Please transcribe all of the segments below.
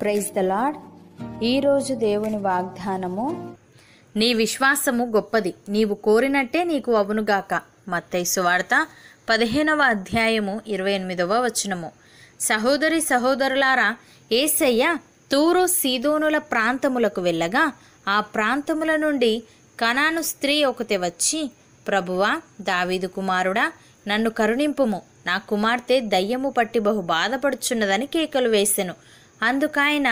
praise the lord ఈరోజు దేవుని వాగ్దానము నీ విశ్వాసము గొప్పది నీవు కోరినట్టే నీకు అవునుగాక మత్తైసు వార్త పదిహేనవ అధ్యాయము ఇరవై ఎనిమిదవ వచనము సహోదరి సహోదరులారా ఏసయ్య తూరు సీదోనుల ప్రాంతములకు వెళ్ళగా ఆ ప్రాంతముల నుండి కనాను స్త్రీ ఒకటి వచ్చి ప్రభువా దావీదు కుమారుడా నన్ను కరుణింపుము నా కుమార్తె దయ్యము పట్టి బహు బాధపడుచున్నదని కేకలు వేసెను అందుకఆయన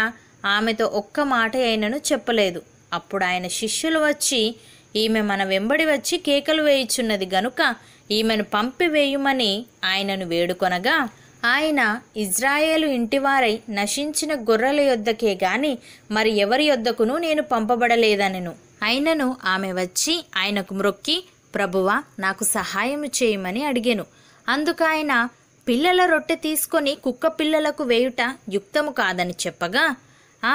ఆమెతో ఒక్క మాట అయినను చెప్పలేదు అప్పుడు ఆయన శిష్యులు వచ్చి ఈమె మన వెంబడి వచ్చి కేకలు వేయుచున్నది గనుక ఈమెను పంపివేయుమని ఆయనను వేడుకొనగా ఆయన ఇజ్రాయేలు ఇంటివారై నశించిన గొర్రెల యొద్దకే గాని మరి ఎవరి యొద్దకును నేను పంపబడలేదనెను అయినను ఆమె వచ్చి ఆయనకు మ్రొక్కి ప్రభువా నాకు సహాయం చేయమని అడిగాను అందుకు ఆయన పిల్లల రొట్టె తీసుకొని కుక్క పిల్లలకు వేయుట యుక్తము కాదని చెప్పగా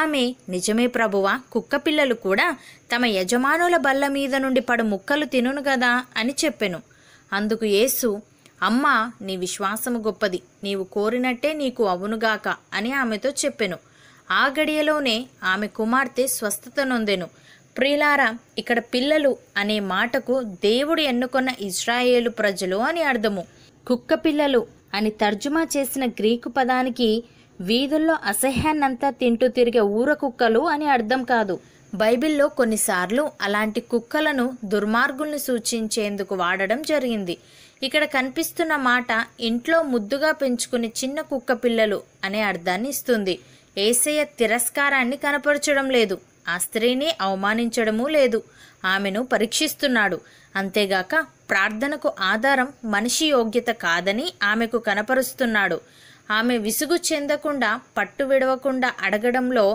ఆమె నిజమే ప్రభువా కుక్క పిల్లలు కూడా తమ యజమానుల బల్ల మీద నుండి పడు ముక్కలు తినును కదా అని చెప్పెను అందుకు యేసు అమ్మ నీ విశ్వాసము గొప్పది నీవు కోరినట్టే నీకు అవునుగాక అని ఆమెతో చెప్పెను ఆ గడియలోనే ఆమె కుమార్తె స్వస్థత నొందెను ప్రియులారా ఇక్కడ పిల్లలు అనే మాటకు దేవుడు ఎన్నుకున్న ఇజ్రాయేలు ప్రజలు అని అర్థము కుక్క పిల్లలు అని తర్జుమా చేసిన గ్రీకు పదానికి వీధుల్లో అసహ్యాన్నంతా తింటూ తిరిగే ఊర కుక్కలు అని అర్థం కాదు బైబిల్లో కొన్నిసార్లు అలాంటి కుక్కలను దుర్మార్గుల్ని సూచించేందుకు వాడడం జరిగింది ఇక్కడ కనిపిస్తున్న మాట ఇంట్లో ముద్దుగా పెంచుకునే చిన్న కుక్క పిల్లలు అనే అర్థాన్ని ఇస్తుంది ఏసయ్య తిరస్కారాన్ని కనపరచడం లేదు ఆ స్త్రీని అవమానించడమూ లేదు ఆమెను పరీక్షిస్తున్నాడు అంతేగాక ప్రార్థనకు ఆధారం మనిషి యోగ్యత కాదని ఆమెకు కనపరుస్తున్నాడు ఆమె విసుగు చెందకుండా పట్టు విడవకుండా అడగడంలో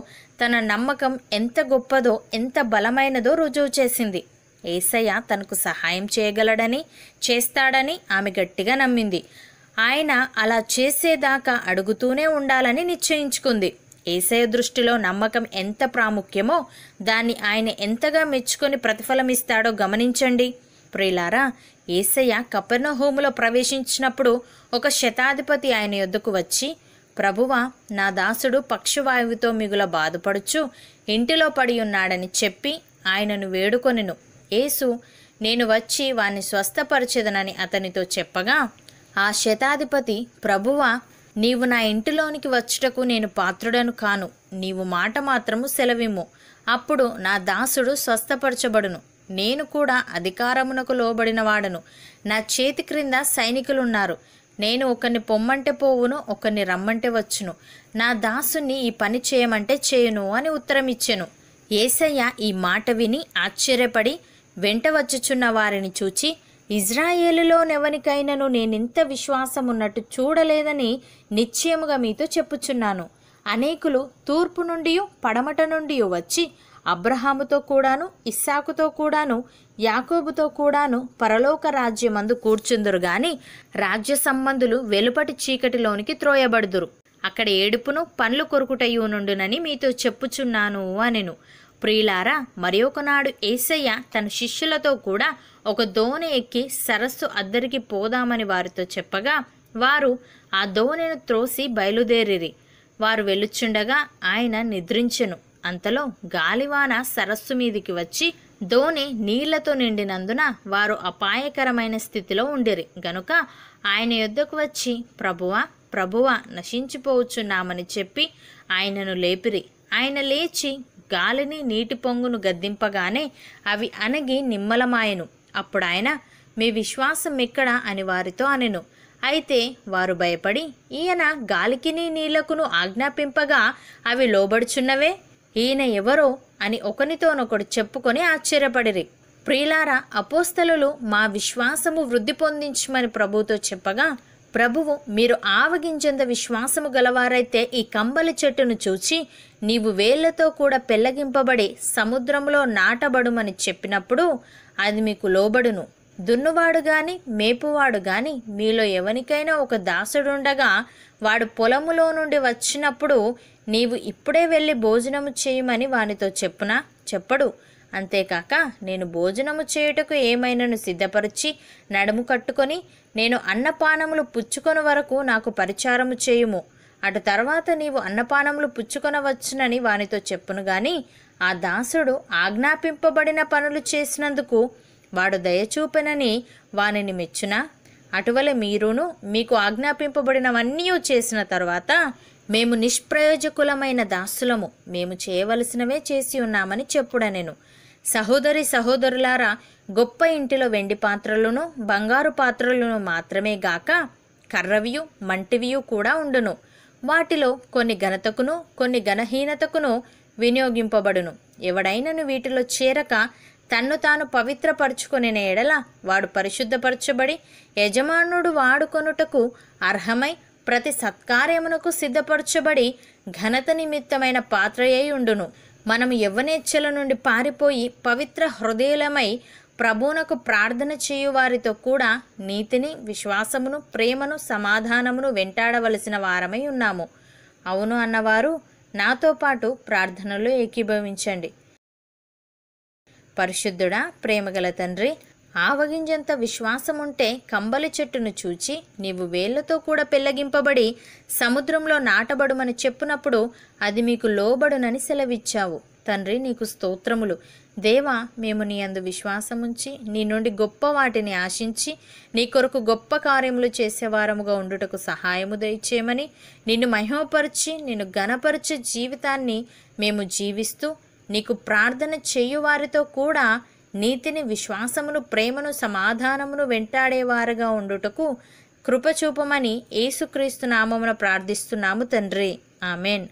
తన నమ్మకం ఎంత గొప్పదో ఎంత బలమైనదో రుజువు చేసింది ఏసయ్య తనకు సహాయం చేయగలడని చేస్తాడని ఆమె గట్టిగా నమ్మింది ఆయన అలా చేసేదాకా అడుగుతూనే ఉండాలని నిశ్చయించుకుంది ఏసయ దృష్టిలో నమ్మకం ఎంత ప్రాముఖ్యమో దాన్ని ఆయన ఎంతగా మెచ్చుకొని ప్రతిఫలమిస్తాడో గమనించండి ప్రియులారా ఏసయ్య కపెర్ణహోములో ప్రవేశించినప్పుడు ఒక శతాధిపతి ఆయన యొద్దకు వచ్చి ప్రభువ నా దాసుడు పక్షువాయువుతో మిగుల బాధపడుచు ఇంటిలో పడి ఉన్నాడని చెప్పి ఆయనను వేడుకొనిను ఏసు నేను వచ్చి వాణ్ణి స్వస్థపరచదనని అతనితో చెప్పగా ఆ శతాధిపతి ప్రభువ నీవు నా ఇంటిలోనికి వచ్చుటకు నేను పాత్రుడను కాను నీవు మాట మాత్రము సెలవిమ్ము అప్పుడు నా దాసుడు స్వస్థపరచబడును నేను కూడా అధికారమునకు లోబడిన వాడను నా చేతి క్రింద సైనికులున్నారు నేను ఒకరిని పొమ్మంటే పోవును ఒకరిని రమ్మంటే వచ్చును నా దాసుని ఈ పని చేయమంటే చేయను అని ఉత్తరం ఇచ్చెను ఏసయ్య ఈ మాట విని ఆశ్చర్యపడి వెంట వచ్చుచున్న వారిని చూచి ఇజ్రాయేలులోనెవనికైనను నేనింత ఉన్నట్టు చూడలేదని నిశ్చయముగా మీతో చెప్పుచున్నాను అనేకులు తూర్పు నుండి పడమట నుండి వచ్చి అబ్రహాముతో కూడాను ఇస్సాకుతో కూడాను యాకోబుతో కూడాను పరలోక రాజ్యమందు కూర్చుందురు గాని రాజ్య సంబంధులు వెలుపటి చీకటిలోనికి త్రోయబడుదురు అక్కడ ఏడుపును పండ్లు కొరుకుటయ్యూనుండునని మీతో చెప్పుచున్నాను అనెను ప్రియులారా మరి ఒకనాడు ఏసయ్య తన శిష్యులతో కూడా ఒక దోణి ఎక్కి సరస్సు అద్దరికి పోదామని వారితో చెప్పగా వారు ఆ దోణిను త్రోసి బయలుదేరిరి వారు వెళ్ళుచుండగా ఆయన నిద్రించెను అంతలో గాలివాన సరస్సు మీదికి వచ్చి ధోని నీళ్లతో నిండినందున వారు అపాయకరమైన స్థితిలో ఉండిరి గనుక ఆయన యుద్ధకు వచ్చి ప్రభువ ప్రభువ నశించిపోవచ్చున్నామని చెప్పి ఆయనను లేపిరి ఆయన లేచి గాలిని నీటి పొంగును గద్దింపగానే అవి అనగి నిమ్మలమాయను అప్పుడు ఆయన మీ విశ్వాసం ఎక్కడ అని వారితో అనెను అయితే వారు భయపడి ఈయన గాలికిని నీళ్లకును ఆజ్ఞాపింపగా అవి లోబడుచున్నవే ఈయన ఎవరో అని ఒకనితోనొకడు చెప్పుకొని ఆశ్చర్యపడిరి ప్రియులారా అపోస్తలు మా విశ్వాసము వృద్ధి పొందించమని ప్రభుతో చెప్పగా ప్రభువు మీరు ఆవగించేంత విశ్వాసము గలవారైతే ఈ కంబలి చెట్టును చూచి నీవు వేళ్లతో కూడా పెళ్లగింపబడి సముద్రంలో నాటబడుమని చెప్పినప్పుడు అది మీకు లోబడును దున్నువాడు గాని మేపువాడు గాని మీలో ఎవనికైనా ఒక దాసుడుండగా వాడు పొలములో నుండి వచ్చినప్పుడు నీవు ఇప్పుడే వెళ్ళి భోజనము చేయమని వానితో చెప్పునా చెప్పడు అంతేకాక నేను భోజనము చేయుటకు ఏమైనాను సిద్ధపరిచి నడుము కట్టుకొని నేను అన్నపానములు పుచ్చుకొని వరకు నాకు పరిచారము చేయుము అటు తర్వాత నీవు అన్నపానములు పుచ్చుకొనవచ్చునని వానితో చెప్పును గాని ఆ దాసుడు ఆజ్ఞాపింపబడిన పనులు చేసినందుకు వాడు దయచూపెనని వానిని మెచ్చున అటువలే మీరును మీకు ఆజ్ఞాపింపబడినవన్నీ చేసిన తర్వాత మేము నిష్ప్రయోజకులమైన దాసులము మేము చేయవలసినవే చేసి ఉన్నామని చెప్పుడనెను సహోదరి సహోదరులారా గొప్ప ఇంటిలో వెండి పాత్రలను బంగారు పాత్రలను మాత్రమే గాక కర్రవియు మంటివియు కూడా ఉండును వాటిలో కొన్ని ఘనతకును కొన్ని ఘనహీనతకును వినియోగింపబడును ఎవడైనను వీటిలో చేరక తన్ను తాను పవిత్రపరుచుకుని ఎడల వాడు పరిశుద్ధపరచబడి యజమానుడు వాడుకొనుటకు అర్హమై ప్రతి సత్కార్యమునకు సిద్ధపరచబడి ఘనత నిమిత్తమైన పాత్రయ్యి ఉండును మనం యవ్వనేచ్ఛల నుండి పారిపోయి పవిత్ర హృదయలమై ప్రభువునకు ప్రార్థన చేయు వారితో కూడా నీతిని విశ్వాసమును ప్రేమను సమాధానమును వెంటాడవలసిన వారమై ఉన్నాము అవును అన్నవారు నాతో పాటు ప్రార్థనలు ఏకీభవించండి పరిశుద్ధుడా ప్రేమగల తండ్రి ఆవగింజంత విశ్వాసముంటే కంబలి చెట్టును చూచి నీవు వేళ్లతో కూడా పెళ్లగింపబడి సముద్రంలో నాటబడుమని చెప్పునప్పుడు అది మీకు లోబడునని సెలవిచ్చావు తండ్రి నీకు స్తోత్రములు దేవా మేము నీ అందు విశ్వాసముంచి నీ నుండి గొప్ప వాటిని ఆశించి నీ కొరకు గొప్ప కార్యములు చేసేవారముగా ఉండుటకు సహాయము దయచేయమని నిన్ను మహిమపరిచి నిన్ను ఘనపరిచే జీవితాన్ని మేము జీవిస్తూ నీకు ప్రార్థన చేయువారితో కూడా నీతిని విశ్వాసమును ప్రేమను సమాధానమును వెంటాడేవారుగా ఉండుటకు కృపచూపమని ఏసుక్రీస్తు నామమున ప్రార్థిస్తున్నాము తండ్రి ఆమెన్